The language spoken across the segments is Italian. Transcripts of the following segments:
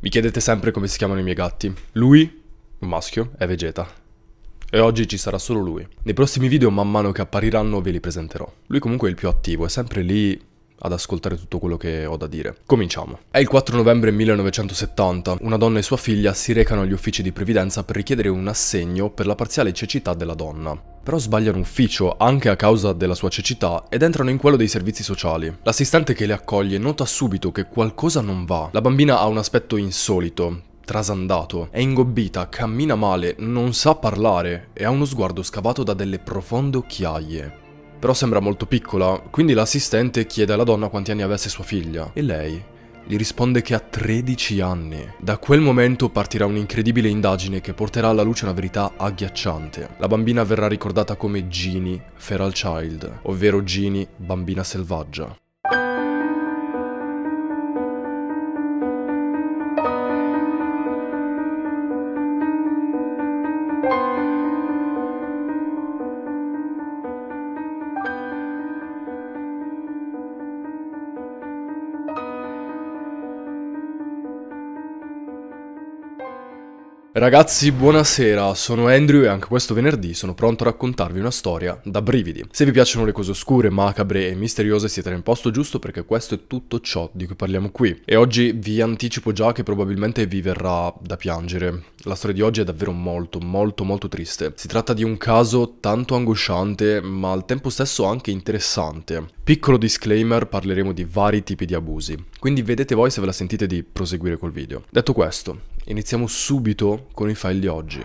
Mi chiedete sempre come si chiamano i miei gatti. Lui, un maschio, è Vegeta. E oggi ci sarà solo lui. Nei prossimi video man mano che appariranno ve li presenterò. Lui comunque è il più attivo, è sempre lì ad ascoltare tutto quello che ho da dire. Cominciamo. È il 4 novembre 1970. Una donna e sua figlia si recano agli uffici di previdenza per richiedere un assegno per la parziale cecità della donna però sbagliano ufficio anche a causa della sua cecità ed entrano in quello dei servizi sociali. L'assistente che le accoglie nota subito che qualcosa non va. La bambina ha un aspetto insolito, trasandato, è ingobbita, cammina male, non sa parlare e ha uno sguardo scavato da delle profonde occhiaie però sembra molto piccola, quindi l'assistente chiede alla donna quanti anni avesse sua figlia, e lei gli risponde che ha 13 anni. Da quel momento partirà un'incredibile indagine che porterà alla luce una verità agghiacciante. La bambina verrà ricordata come Genie Feral Child, ovvero Genie bambina selvaggia. Ragazzi, buonasera, sono Andrew e anche questo venerdì sono pronto a raccontarvi una storia da brividi. Se vi piacciono le cose oscure, macabre e misteriose siete nel posto giusto perché questo è tutto ciò di cui parliamo qui. E oggi vi anticipo già che probabilmente vi verrà da piangere. La storia di oggi è davvero molto, molto, molto triste. Si tratta di un caso tanto angosciante, ma al tempo stesso anche interessante. Piccolo disclaimer, parleremo di vari tipi di abusi, quindi vedete voi se ve la sentite di proseguire col video. Detto questo, Iniziamo subito con i file di oggi.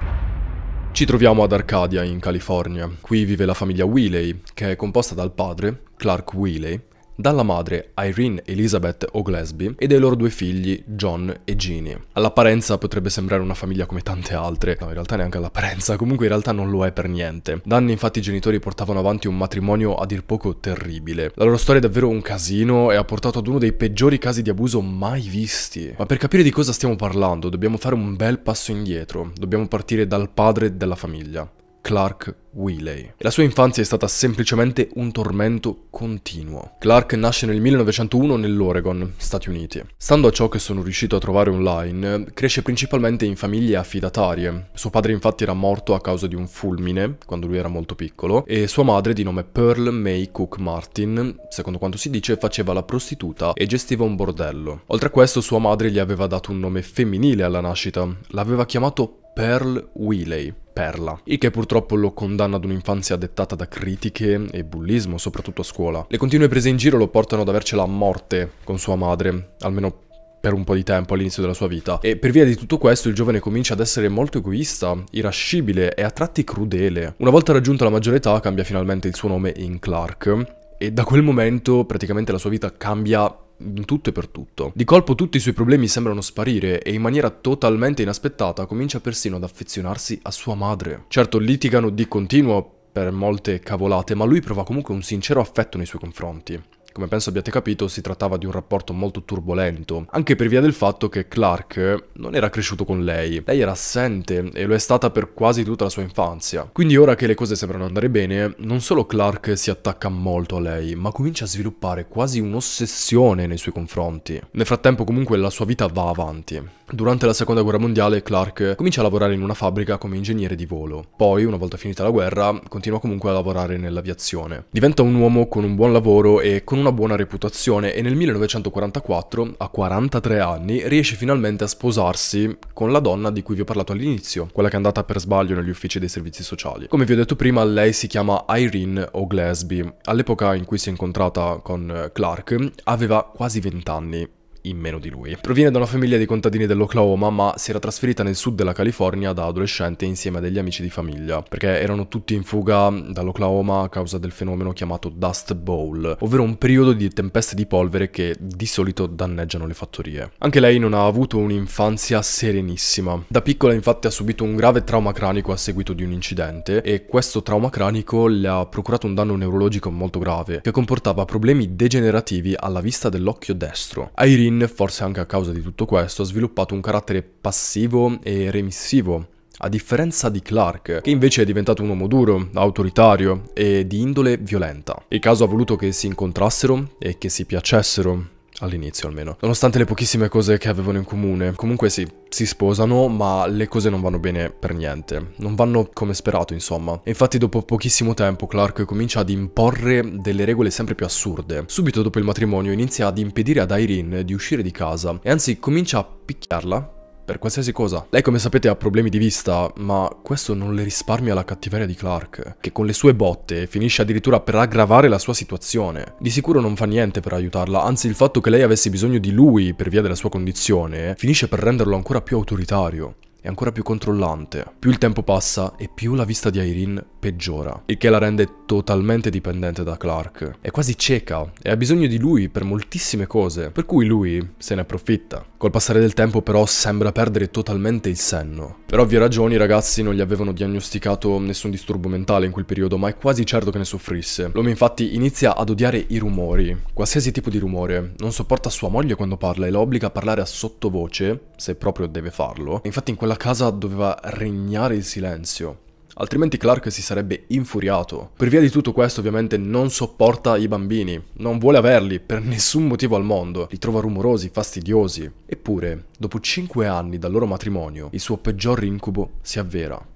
Ci troviamo ad Arcadia, in California. Qui vive la famiglia Wheeley, che è composta dal padre, Clark Wheeley, dalla madre Irene Elizabeth O'Glesby e dai loro due figli John e Jeannie. All'apparenza potrebbe sembrare una famiglia come tante altre, no in realtà neanche all'apparenza, comunque in realtà non lo è per niente. Da anni infatti i genitori portavano avanti un matrimonio a dir poco terribile. La loro storia è davvero un casino e ha portato ad uno dei peggiori casi di abuso mai visti. Ma per capire di cosa stiamo parlando dobbiamo fare un bel passo indietro, dobbiamo partire dal padre della famiglia. Clark Wheeley. La sua infanzia è stata semplicemente un tormento continuo. Clark nasce nel 1901 nell'Oregon, Stati Uniti. Stando a ciò che sono riuscito a trovare online, cresce principalmente in famiglie affidatarie. Suo padre infatti era morto a causa di un fulmine, quando lui era molto piccolo, e sua madre, di nome Pearl May Cook Martin, secondo quanto si dice, faceva la prostituta e gestiva un bordello. Oltre a questo, sua madre gli aveva dato un nome femminile alla nascita, l'aveva chiamato Pearl Wheeley, Perla, il che purtroppo lo condanna ad un'infanzia dettata da critiche e bullismo, soprattutto a scuola. Le continue prese in giro lo portano ad avercela a morte con sua madre, almeno per un po' di tempo all'inizio della sua vita. E per via di tutto questo il giovane comincia ad essere molto egoista, irascibile e a tratti crudele. Una volta raggiunta la maggiore età cambia finalmente il suo nome in Clark e da quel momento praticamente la sua vita cambia in tutto e per tutto. Di colpo tutti i suoi problemi sembrano sparire e in maniera totalmente inaspettata comincia persino ad affezionarsi a sua madre. Certo litigano di continuo per molte cavolate, ma lui prova comunque un sincero affetto nei suoi confronti. Come penso abbiate capito, si trattava di un rapporto molto turbolento, anche per via del fatto che Clark non era cresciuto con lei. Lei era assente e lo è stata per quasi tutta la sua infanzia. Quindi ora che le cose sembrano andare bene, non solo Clark si attacca molto a lei, ma comincia a sviluppare quasi un'ossessione nei suoi confronti. Nel frattempo comunque la sua vita va avanti. Durante la seconda guerra mondiale Clark comincia a lavorare in una fabbrica come ingegnere di volo. Poi, una volta finita la guerra, continua comunque a lavorare nell'aviazione. Diventa un uomo con un buon lavoro e con una buona reputazione e nel 1944, a 43 anni, riesce finalmente a sposarsi con la donna di cui vi ho parlato all'inizio, quella che è andata per sbaglio negli uffici dei servizi sociali. Come vi ho detto prima, lei si chiama Irene O'Glesby. All'epoca in cui si è incontrata con Clark aveva quasi 20 anni in meno di lui. Proviene da una famiglia di contadini dell'Oklahoma, ma si era trasferita nel sud della California da adolescente insieme a degli amici di famiglia, perché erano tutti in fuga dall'Oklahoma a causa del fenomeno chiamato Dust Bowl, ovvero un periodo di tempeste di polvere che di solito danneggiano le fattorie. Anche lei non ha avuto un'infanzia serenissima. Da piccola infatti ha subito un grave trauma cranico a seguito di un incidente e questo trauma cranico le ha procurato un danno neurologico molto grave che comportava problemi degenerativi alla vista dell'occhio destro. Irene Lin, forse anche a causa di tutto questo, ha sviluppato un carattere passivo e remissivo, a differenza di Clark, che invece è diventato un uomo duro, autoritario e di indole violenta. Il caso ha voluto che si incontrassero e che si piacessero, all'inizio almeno. Nonostante le pochissime cose che avevano in comune, comunque sì, si sposano, ma le cose non vanno bene per niente. Non vanno come sperato, insomma. E infatti dopo pochissimo tempo Clark comincia ad imporre delle regole sempre più assurde. Subito dopo il matrimonio inizia ad impedire ad Irene di uscire di casa e anzi comincia a picchiarla per qualsiasi cosa. Lei come sapete ha problemi di vista, ma questo non le risparmia la cattiveria di Clark, che con le sue botte finisce addirittura per aggravare la sua situazione. Di sicuro non fa niente per aiutarla, anzi il fatto che lei avesse bisogno di lui per via della sua condizione finisce per renderlo ancora più autoritario e ancora più controllante. Più il tempo passa e più la vista di Irene peggiora, il che la rende totalmente dipendente da Clark. È quasi cieca e ha bisogno di lui per moltissime cose, per cui lui se ne approfitta. Col passare del tempo però sembra perdere totalmente il senno. Per ovvie ragioni i ragazzi non gli avevano diagnosticato nessun disturbo mentale in quel periodo, ma è quasi certo che ne soffrisse. L'uomo infatti inizia ad odiare i rumori, qualsiasi tipo di rumore, non sopporta sua moglie quando parla e la obbliga a parlare a sottovoce, se proprio deve farlo. Infatti in quella nella casa doveva regnare il silenzio, altrimenti Clark si sarebbe infuriato. Per via di tutto questo ovviamente non sopporta i bambini, non vuole averli per nessun motivo al mondo, li trova rumorosi, fastidiosi. Eppure, dopo cinque anni dal loro matrimonio, il suo peggior incubo si avvera.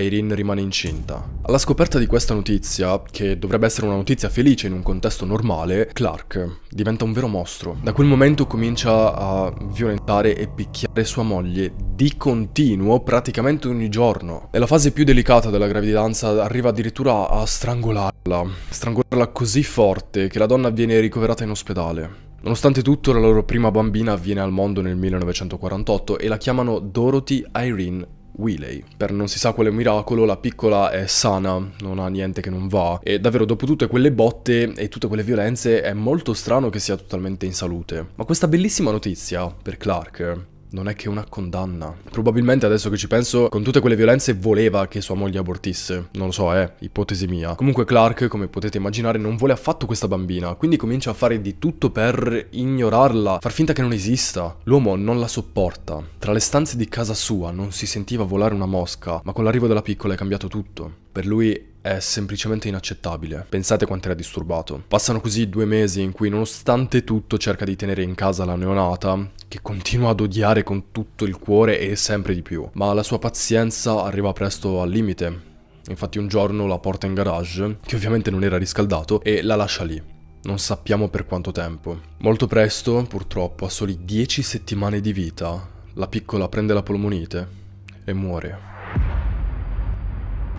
Irene rimane incinta. Alla scoperta di questa notizia, che dovrebbe essere una notizia felice in un contesto normale, Clark diventa un vero mostro. Da quel momento comincia a violentare e picchiare sua moglie di continuo, praticamente ogni giorno. Nella fase più delicata della gravidanza arriva addirittura a strangolarla, strangolarla così forte che la donna viene ricoverata in ospedale. Nonostante tutto, la loro prima bambina viene al mondo nel 1948 e la chiamano Dorothy Irene Wiley. Per non si sa quale miracolo la piccola è sana, non ha niente che non va e davvero dopo tutte quelle botte e tutte quelle violenze è molto strano che sia totalmente in salute. Ma questa bellissima notizia per Clark non è che una condanna. Probabilmente adesso che ci penso, con tutte quelle violenze voleva che sua moglie abortisse. Non lo so, eh, ipotesi mia. Comunque Clark, come potete immaginare, non vuole affatto questa bambina, quindi comincia a fare di tutto per ignorarla, far finta che non esista. L'uomo non la sopporta. Tra le stanze di casa sua non si sentiva volare una mosca, ma con l'arrivo della piccola è cambiato tutto. Per lui è semplicemente inaccettabile. Pensate quanto era disturbato. Passano così due mesi in cui nonostante tutto cerca di tenere in casa la neonata, che continua ad odiare con tutto il cuore e sempre di più, ma la sua pazienza arriva presto al limite. Infatti un giorno la porta in garage, che ovviamente non era riscaldato, e la lascia lì. Non sappiamo per quanto tempo. Molto presto, purtroppo, a soli 10 settimane di vita, la piccola prende la polmonite e muore.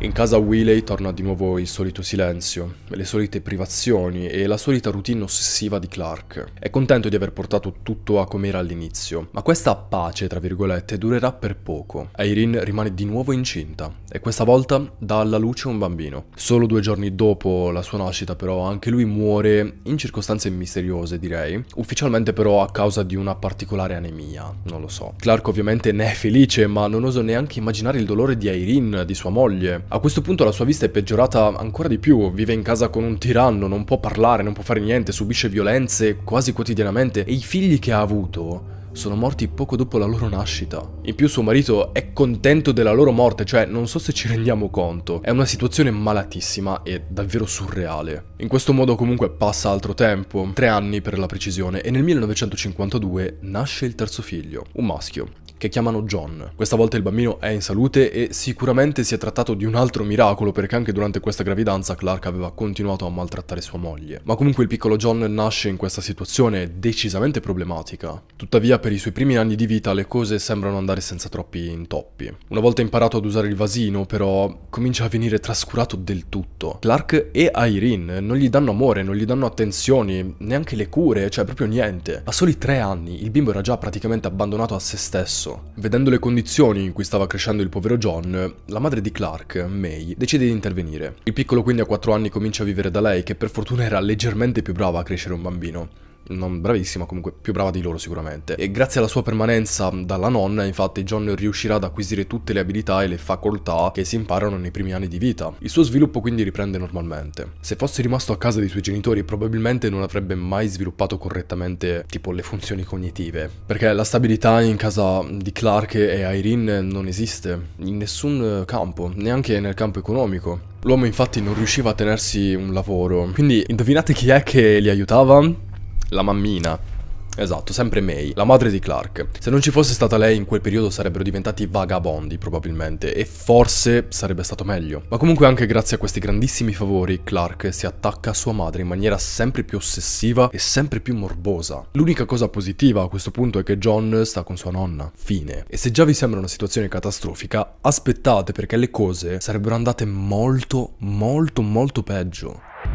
In casa Wiley torna di nuovo il solito silenzio, le solite privazioni e la solita routine ossessiva di Clark. È contento di aver portato tutto a com'era all'inizio, ma questa pace, tra virgolette, durerà per poco. Irene rimane di nuovo incinta, e questa volta dà alla luce un bambino. Solo due giorni dopo la sua nascita però anche lui muore in circostanze misteriose direi, ufficialmente però a causa di una particolare anemia, non lo so. Clark ovviamente ne è felice ma non oso neanche immaginare il dolore di Irene, di sua moglie. A questo punto la sua vista è peggiorata ancora di più, vive in casa con un tiranno, non può parlare, non può fare niente, subisce violenze quasi quotidianamente e i figli che ha avuto sono morti poco dopo la loro nascita. In più suo marito è contento della loro morte, cioè non so se ci rendiamo conto. È una situazione malatissima e davvero surreale. In questo modo comunque passa altro tempo, tre anni per la precisione, e nel 1952 nasce il terzo figlio, un maschio che chiamano John. Questa volta il bambino è in salute e sicuramente si è trattato di un altro miracolo perché anche durante questa gravidanza Clark aveva continuato a maltrattare sua moglie. Ma comunque il piccolo John nasce in questa situazione decisamente problematica. Tuttavia per i suoi primi anni di vita le cose sembrano andare senza troppi intoppi. Una volta imparato ad usare il vasino però comincia a venire trascurato del tutto. Clark e Irene non gli danno amore, non gli danno attenzioni, neanche le cure, cioè proprio niente. A soli tre anni il bimbo era già praticamente abbandonato a se stesso Vedendo le condizioni in cui stava crescendo il povero John, la madre di Clark, May, decide di intervenire. Il piccolo quindi a 4 anni comincia a vivere da lei, che per fortuna era leggermente più brava a crescere un bambino non bravissima, comunque più brava di loro sicuramente. E grazie alla sua permanenza dalla nonna, infatti, John riuscirà ad acquisire tutte le abilità e le facoltà che si imparano nei primi anni di vita. Il suo sviluppo quindi riprende normalmente. Se fosse rimasto a casa dei suoi genitori, probabilmente non avrebbe mai sviluppato correttamente tipo le funzioni cognitive, perché la stabilità in casa di Clark e Irene non esiste in nessun campo, neanche nel campo economico. L'uomo infatti non riusciva a tenersi un lavoro, quindi indovinate chi è che li aiutava? la mammina. Esatto, sempre May, la madre di Clark. Se non ci fosse stata lei in quel periodo sarebbero diventati vagabondi probabilmente e forse sarebbe stato meglio. Ma comunque anche grazie a questi grandissimi favori Clark si attacca a sua madre in maniera sempre più ossessiva e sempre più morbosa. L'unica cosa positiva a questo punto è che John sta con sua nonna. Fine. E se già vi sembra una situazione catastrofica, aspettate perché le cose sarebbero andate molto, molto, molto peggio.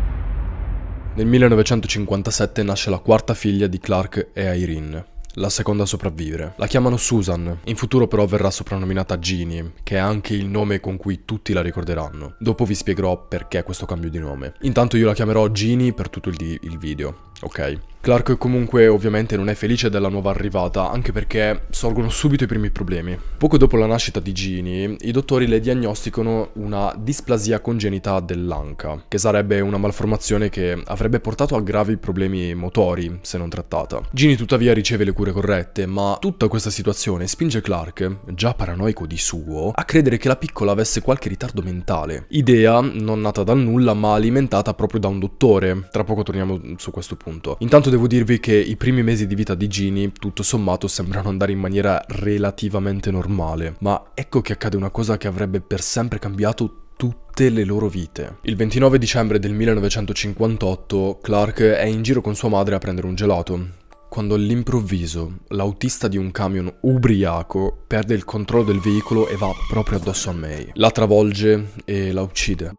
Nel 1957 nasce la quarta figlia di Clark e Irene la seconda a sopravvivere. La chiamano Susan, in futuro però verrà soprannominata Ginny, che è anche il nome con cui tutti la ricorderanno. Dopo vi spiegherò perché questo cambio di nome. Intanto io la chiamerò Ginny per tutto il, il video. Ok. Clark comunque ovviamente non è felice della nuova arrivata, anche perché sorgono subito i primi problemi. Poco dopo la nascita di Ginny, i dottori le diagnosticano una displasia congenita dell'anca, che sarebbe una malformazione che avrebbe portato a gravi problemi motori se non trattata. Ginny tuttavia riceve le cure misure corrette, ma tutta questa situazione spinge Clark, già paranoico di suo, a credere che la piccola avesse qualche ritardo mentale. Idea non nata dal nulla, ma alimentata proprio da un dottore. Tra poco torniamo su questo punto. Intanto devo dirvi che i primi mesi di vita di Ginny, tutto sommato, sembrano andare in maniera relativamente normale, ma ecco che accade una cosa che avrebbe per sempre cambiato tutto le loro vite. Il 29 dicembre del 1958 Clark è in giro con sua madre a prendere un gelato quando all'improvviso l'autista di un camion ubriaco perde il controllo del veicolo e va proprio addosso a May. La travolge e la uccide.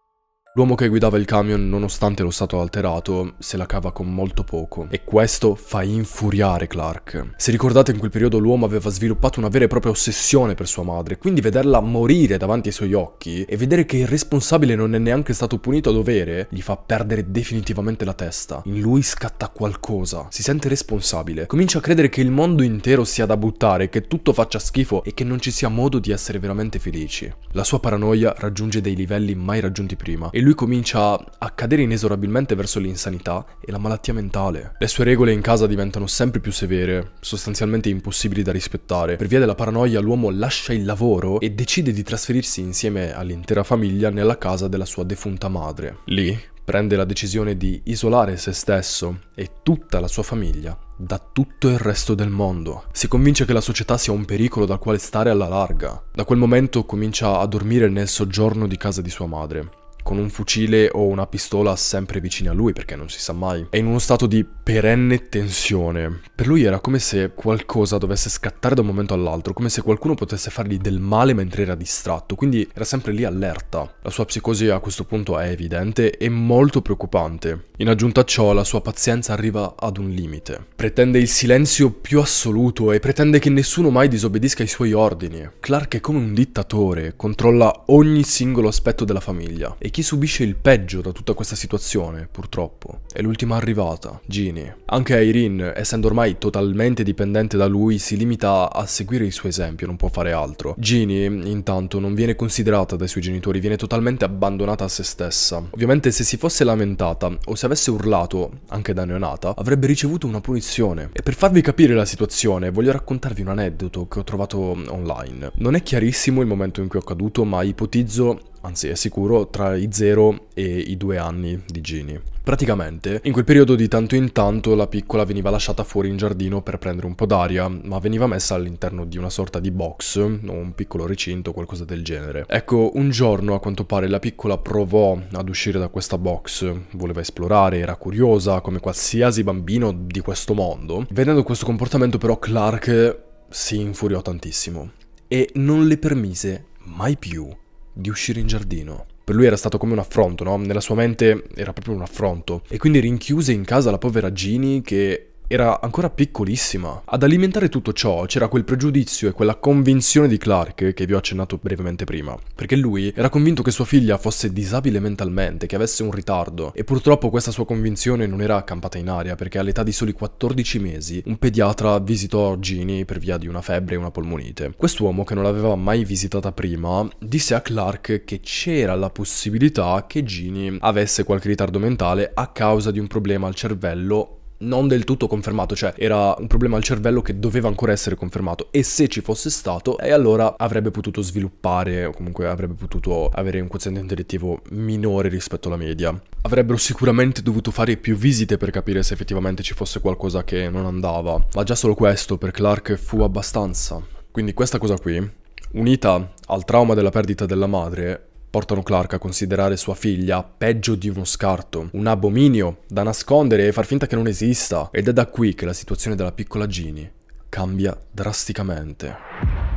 L'uomo che guidava il camion, nonostante lo stato alterato, se la cava con molto poco e questo fa infuriare Clark. Se ricordate in quel periodo l'uomo aveva sviluppato una vera e propria ossessione per sua madre, quindi vederla morire davanti ai suoi occhi e vedere che il responsabile non è neanche stato punito a dovere, gli fa perdere definitivamente la testa. In lui scatta qualcosa, si sente responsabile, comincia a credere che il mondo intero sia da buttare, che tutto faccia schifo e che non ci sia modo di essere veramente felici. La sua paranoia raggiunge dei livelli mai raggiunti prima e lui lui comincia a cadere inesorabilmente verso l'insanità e la malattia mentale. Le sue regole in casa diventano sempre più severe, sostanzialmente impossibili da rispettare. Per via della paranoia l'uomo lascia il lavoro e decide di trasferirsi insieme all'intera famiglia nella casa della sua defunta madre. Lì prende la decisione di isolare se stesso e tutta la sua famiglia da tutto il resto del mondo. Si convince che la società sia un pericolo dal quale stare alla larga. Da quel momento comincia a dormire nel soggiorno di casa di sua madre, con un fucile o una pistola sempre vicini a lui perché non si sa mai. È in uno stato di perenne tensione. Per lui era come se qualcosa dovesse scattare da un momento all'altro, come se qualcuno potesse fargli del male mentre era distratto, quindi era sempre lì allerta. La sua psicosi a questo punto è evidente e molto preoccupante. In aggiunta a ciò la sua pazienza arriva ad un limite. Pretende il silenzio più assoluto e pretende che nessuno mai disobbedisca ai suoi ordini. Clark è come un dittatore, controlla ogni singolo aspetto della famiglia e chi chi subisce il peggio da tutta questa situazione, purtroppo, è l'ultima arrivata, Ginny. Anche Irene, essendo ormai totalmente dipendente da lui, si limita a seguire il suo esempio, non può fare altro. Ginny, intanto, non viene considerata dai suoi genitori, viene totalmente abbandonata a se stessa. Ovviamente se si fosse lamentata o se avesse urlato, anche da neonata, avrebbe ricevuto una punizione. E per farvi capire la situazione, voglio raccontarvi un aneddoto che ho trovato online. Non è chiarissimo il momento in cui è accaduto, ma ipotizzo anzi è sicuro, tra i 0 e i 2 anni di Ginny. Praticamente, in quel periodo di tanto in tanto la piccola veniva lasciata fuori in giardino per prendere un po' d'aria, ma veniva messa all'interno di una sorta di box, o un piccolo recinto, qualcosa del genere. Ecco, un giorno a quanto pare la piccola provò ad uscire da questa box, voleva esplorare, era curiosa, come qualsiasi bambino di questo mondo. Vedendo questo comportamento però Clark si infuriò tantissimo e non le permise mai più di uscire in giardino. Per lui era stato come un affronto, no? Nella sua mente era proprio un affronto. E quindi rinchiuse in casa la povera Ginny che era ancora piccolissima. Ad alimentare tutto ciò c'era quel pregiudizio e quella convinzione di Clark che vi ho accennato brevemente prima, perché lui era convinto che sua figlia fosse disabile mentalmente, che avesse un ritardo e purtroppo questa sua convinzione non era campata in aria perché all'età di soli 14 mesi un pediatra visitò Ginny per via di una febbre e una polmonite. Quest'uomo che non l'aveva mai visitata prima disse a Clark che c'era la possibilità che Ginny avesse qualche ritardo mentale a causa di un problema al cervello non del tutto confermato, cioè era un problema al cervello che doveva ancora essere confermato e se ci fosse stato, e allora avrebbe potuto sviluppare o comunque avrebbe potuto avere un quoziente intellettivo minore rispetto alla media. Avrebbero sicuramente dovuto fare più visite per capire se effettivamente ci fosse qualcosa che non andava, ma già solo questo per Clark fu abbastanza. Quindi questa cosa qui, unita al trauma della perdita della madre, portano Clark a considerare sua figlia peggio di uno scarto, un abominio da nascondere e far finta che non esista. Ed è da qui che la situazione della piccola Ginny cambia drasticamente.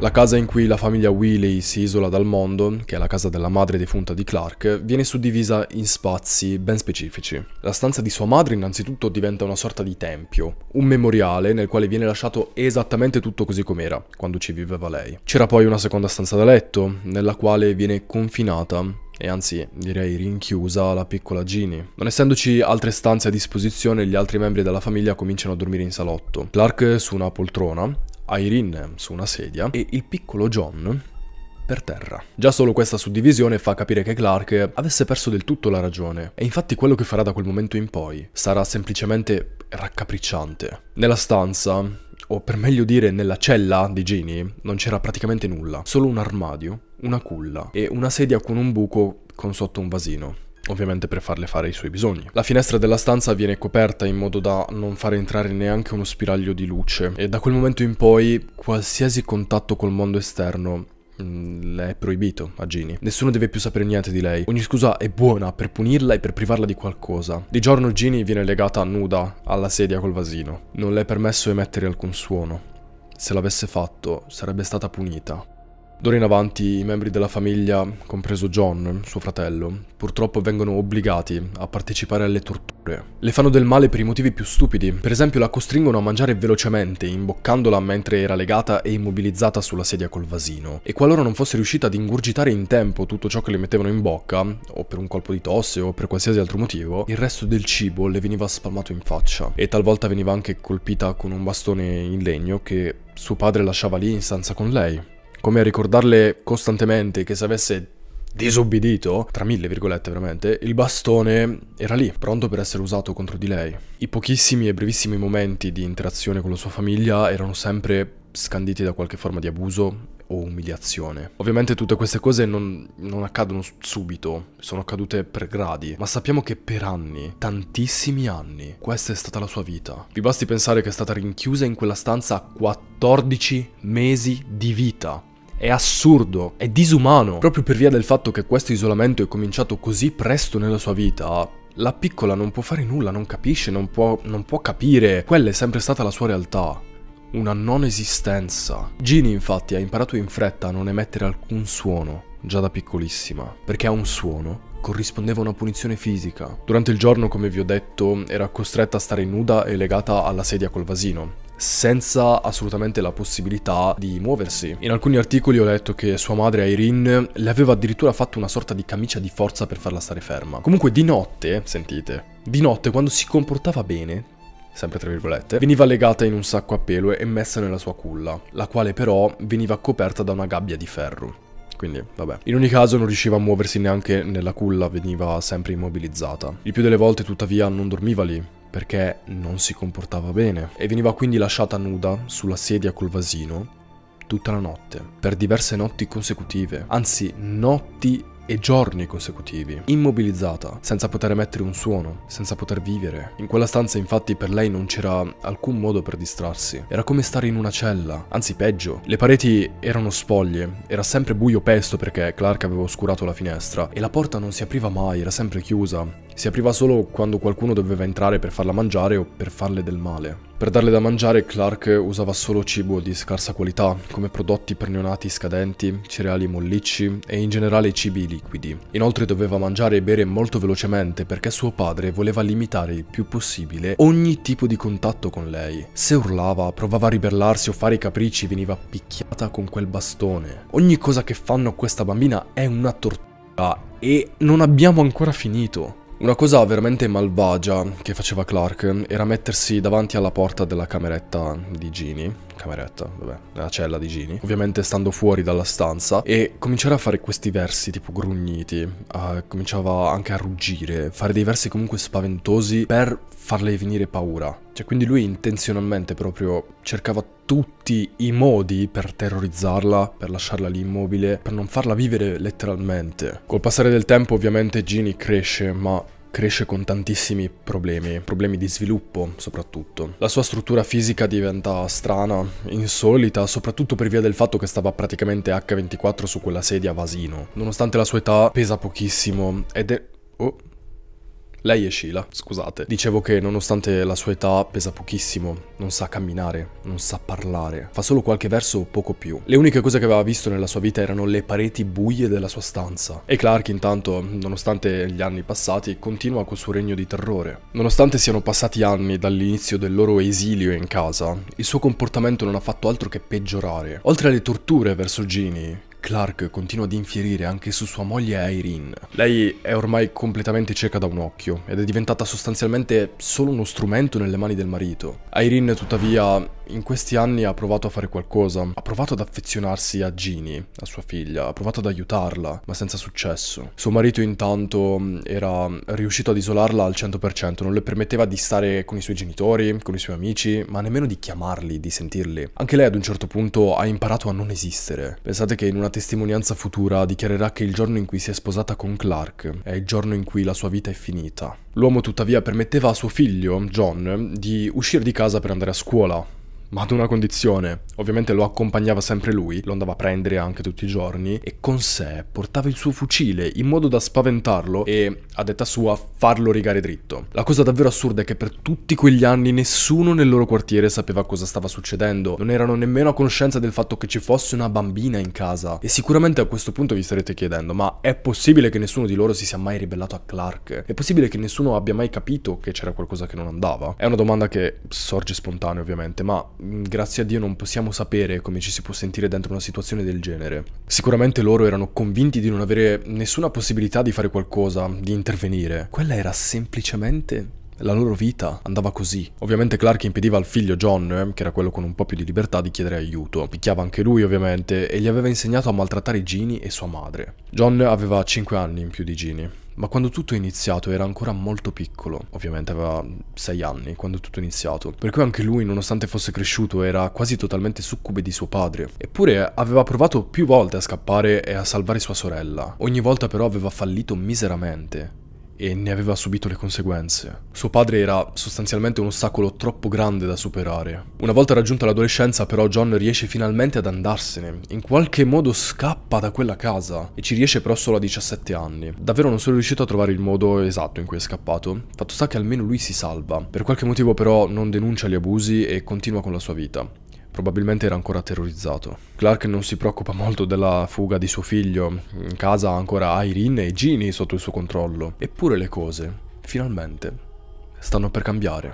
La casa in cui la famiglia Wheely si isola dal mondo, che è la casa della madre defunta di Clark, viene suddivisa in spazi ben specifici. La stanza di sua madre innanzitutto diventa una sorta di tempio, un memoriale nel quale viene lasciato esattamente tutto così com'era, quando ci viveva lei. C'era poi una seconda stanza da letto, nella quale viene confinata e anzi direi rinchiusa la piccola Ginny. Non essendoci altre stanze a disposizione, gli altri membri della famiglia cominciano a dormire in salotto. Clark su una poltrona, Irene su una sedia e il piccolo John per terra. Già solo questa suddivisione fa capire che Clark avesse perso del tutto la ragione, e infatti quello che farà da quel momento in poi sarà semplicemente raccapricciante. Nella stanza, o per meglio dire nella cella di Ginny, non c'era praticamente nulla, solo un armadio, una culla e una sedia con un buco con sotto un vasino ovviamente per farle fare i suoi bisogni. La finestra della stanza viene coperta in modo da non far entrare neanche uno spiraglio di luce e da quel momento in poi qualsiasi contatto col mondo esterno mm, le è proibito a Ginny. Nessuno deve più sapere niente di lei. Ogni scusa è buona per punirla e per privarla di qualcosa. Di giorno Ginny viene legata nuda alla sedia col vasino. Non le è permesso emettere alcun suono. Se l'avesse fatto, sarebbe stata punita. D'ora in avanti i membri della famiglia, compreso John, suo fratello, purtroppo vengono obbligati a partecipare alle torture. Le fanno del male per i motivi più stupidi, per esempio la costringono a mangiare velocemente, imboccandola mentre era legata e immobilizzata sulla sedia col vasino, e qualora non fosse riuscita ad ingurgitare in tempo tutto ciò che le mettevano in bocca, o per un colpo di tosse o per qualsiasi altro motivo, il resto del cibo le veniva spalmato in faccia, e talvolta veniva anche colpita con un bastone in legno che suo padre lasciava lì in stanza con lei come a ricordarle costantemente che se avesse disobbedito, tra mille virgolette veramente, il bastone era lì, pronto per essere usato contro di lei. I pochissimi e brevissimi momenti di interazione con la sua famiglia erano sempre scanditi da qualche forma di abuso o umiliazione. Ovviamente tutte queste cose non, non accadono subito, sono accadute per gradi, ma sappiamo che per anni, tantissimi anni, questa è stata la sua vita. Vi basti pensare che è stata rinchiusa in quella stanza 14 mesi di vita. È assurdo, è disumano. Proprio per via del fatto che questo isolamento è cominciato così presto nella sua vita, la piccola non può fare nulla, non capisce, non può, non può capire. Quella è sempre stata la sua realtà una non esistenza. Ginny infatti ha imparato in fretta a non emettere alcun suono, già da piccolissima, perché a un suono corrispondeva una punizione fisica. Durante il giorno, come vi ho detto, era costretta a stare nuda e legata alla sedia col vasino senza assolutamente la possibilità di muoversi. In alcuni articoli ho letto che sua madre Irene le aveva addirittura fatto una sorta di camicia di forza per farla stare ferma. Comunque di notte, sentite, di notte quando si comportava bene, sempre tra virgolette, veniva legata in un sacco a pelo e messa nella sua culla, la quale però veniva coperta da una gabbia di ferro. Quindi, vabbè. In ogni caso non riusciva a muoversi neanche nella culla, veniva sempre immobilizzata. Il più delle volte, tuttavia, non dormiva lì, perché non si comportava bene e veniva quindi lasciata nuda sulla sedia col vasino tutta la notte, per diverse notti consecutive, anzi notti e giorni consecutivi, immobilizzata, senza poter emettere un suono, senza poter vivere. In quella stanza infatti per lei non c'era alcun modo per distrarsi, era come stare in una cella, anzi peggio. Le pareti erano spoglie, era sempre buio pesto perché Clark aveva oscurato la finestra e la porta non si apriva mai, era sempre chiusa, si apriva solo quando qualcuno doveva entrare per farla mangiare o per farle del male. Per darle da mangiare Clark usava solo cibo di scarsa qualità, come prodotti per neonati scadenti, cereali mollicci e in generale cibi liquidi. Inoltre doveva mangiare e bere molto velocemente perché suo padre voleva limitare il più possibile ogni tipo di contatto con lei. Se urlava, provava a ribellarsi o fare i capricci, veniva picchiata con quel bastone. Ogni cosa che fanno a questa bambina è una tortura e non abbiamo ancora finito. Una cosa veramente malvagia che faceva Clark era mettersi davanti alla porta della cameretta di Ginny cameretta, vabbè, nella cella di Gini, ovviamente stando fuori dalla stanza e cominciare a fare questi versi tipo grugniti, uh, cominciava anche a ruggire, fare dei versi comunque spaventosi per farle venire paura. Cioè, quindi lui intenzionalmente proprio cercava tutti i modi per terrorizzarla, per lasciarla lì immobile, per non farla vivere letteralmente. Col passare del tempo ovviamente Ginny cresce, ma cresce con tantissimi problemi, problemi di sviluppo soprattutto. La sua struttura fisica diventa strana, insolita, soprattutto per via del fatto che stava praticamente H24 su quella sedia a vasino. Nonostante la sua età pesa pochissimo ed è... Oh, lei è Sheila, scusate. Dicevo che nonostante la sua età pesa pochissimo, non sa camminare, non sa parlare, fa solo qualche verso o poco più. Le uniche cose che aveva visto nella sua vita erano le pareti buie della sua stanza. E Clark intanto, nonostante gli anni passati, continua col suo regno di terrore. Nonostante siano passati anni dall'inizio del loro esilio in casa, il suo comportamento non ha fatto altro che peggiorare. Oltre alle torture verso Ginny, Clark continua ad infierire anche su sua moglie Irene. Lei è ormai completamente cieca da un occhio ed è diventata sostanzialmente solo uno strumento nelle mani del marito. Irene tuttavia in questi anni ha provato a fare qualcosa, ha provato ad affezionarsi a Ginny, a sua figlia, ha provato ad aiutarla, ma senza successo. Suo marito intanto era riuscito ad isolarla al 100%, non le permetteva di stare con i suoi genitori, con i suoi amici, ma nemmeno di chiamarli, di sentirli. Anche lei ad un certo punto ha imparato a non esistere. Pensate che in una testimonianza futura dichiarerà che il giorno in cui si è sposata con Clark è il giorno in cui la sua vita è finita. L'uomo tuttavia permetteva a suo figlio, John, di uscire di casa per andare a scuola, ma ad una condizione. Ovviamente lo accompagnava sempre lui, lo andava a prendere anche tutti i giorni e con sé portava il suo fucile in modo da spaventarlo e a detta sua, farlo rigare dritto. La cosa davvero assurda è che per tutti quegli anni nessuno nel loro quartiere sapeva cosa stava succedendo, non erano nemmeno a conoscenza del fatto che ci fosse una bambina in casa. E sicuramente a questo punto vi starete chiedendo, ma è possibile che nessuno di loro si sia mai ribellato a Clark? È possibile che nessuno abbia mai capito che c'era qualcosa che non andava? È una domanda che sorge spontanea ovviamente, ma mm, grazie a Dio non possiamo sapere come ci si può sentire dentro una situazione del genere. Sicuramente loro erano convinti di non avere nessuna possibilità di fare qualcosa, di intervenire. Quella era semplicemente la loro vita andava così. Ovviamente Clark impediva al figlio John, ehm, che era quello con un po' più di libertà, di chiedere aiuto. Picchiava anche lui ovviamente e gli aveva insegnato a maltrattare Ginny e sua madre. John aveva 5 anni in più di Ginny. Ma quando tutto è iniziato era ancora molto piccolo, ovviamente aveva 6 anni quando tutto è iniziato, per cui anche lui, nonostante fosse cresciuto, era quasi totalmente succube di suo padre. Eppure aveva provato più volte a scappare e a salvare sua sorella, ogni volta però aveva fallito miseramente e ne aveva subito le conseguenze. Suo padre era sostanzialmente un ostacolo troppo grande da superare. Una volta raggiunta l'adolescenza però John riesce finalmente ad andarsene, in qualche modo scappa da quella casa e ci riesce però solo a 17 anni. Davvero non sono riuscito a trovare il modo esatto in cui è scappato, fatto sta che almeno lui si salva, per qualche motivo però non denuncia gli abusi e continua con la sua vita probabilmente era ancora terrorizzato. Clark non si preoccupa molto della fuga di suo figlio, in casa ha ancora Irene e Ginny sotto il suo controllo. Eppure le cose, finalmente, stanno per cambiare.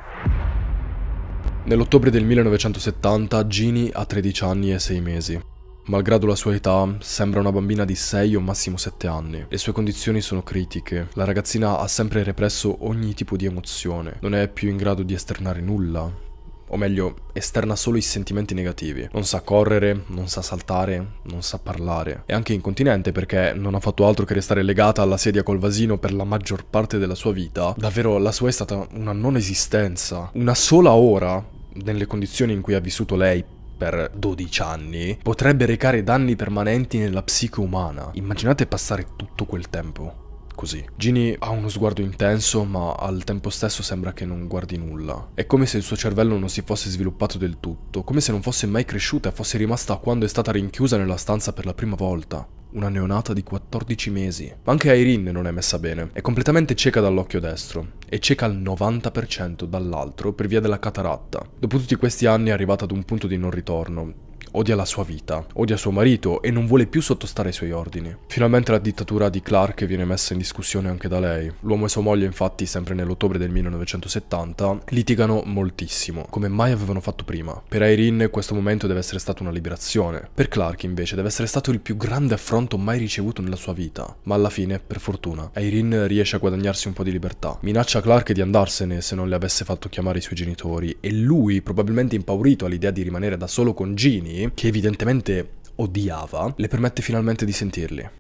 Nell'ottobre del 1970 Ginny ha 13 anni e 6 mesi. Malgrado la sua età, sembra una bambina di 6 o massimo 7 anni. Le sue condizioni sono critiche. La ragazzina ha sempre represso ogni tipo di emozione, non è più in grado di esternare nulla o meglio, esterna solo i sentimenti negativi. Non sa correre, non sa saltare, non sa parlare. È anche incontinente perché non ha fatto altro che restare legata alla sedia col vasino per la maggior parte della sua vita. Davvero, la sua è stata una non esistenza. Una sola ora, nelle condizioni in cui ha vissuto lei, per 12 anni, potrebbe recare danni permanenti nella psiche umana. Immaginate passare tutto quel tempo così. Ginny ha uno sguardo intenso, ma al tempo stesso sembra che non guardi nulla. È come se il suo cervello non si fosse sviluppato del tutto, come se non fosse mai cresciuta e fosse rimasta quando è stata rinchiusa nella stanza per la prima volta una neonata di 14 mesi. Ma anche Irene non è messa bene. È completamente cieca dall'occhio destro e cieca al 90% dall'altro per via della cataratta. Dopo tutti questi anni è arrivata ad un punto di non ritorno odia la sua vita, odia suo marito e non vuole più sottostare ai suoi ordini. Finalmente la dittatura di Clark viene messa in discussione anche da lei. L'uomo e sua moglie infatti sempre nell'ottobre del 1970 litigano moltissimo, come mai avevano fatto prima. Per Irene questo momento deve essere stata una liberazione, per Clark invece deve essere stato il più grande affronto mai ricevuto nella sua vita, ma alla fine, per fortuna, Irene riesce a guadagnarsi un po' di libertà. Minaccia Clark di andarsene se non le avesse fatto chiamare i suoi genitori e lui, probabilmente impaurito all'idea di rimanere da solo con Ginny, che evidentemente odiava, le permette finalmente di sentirli.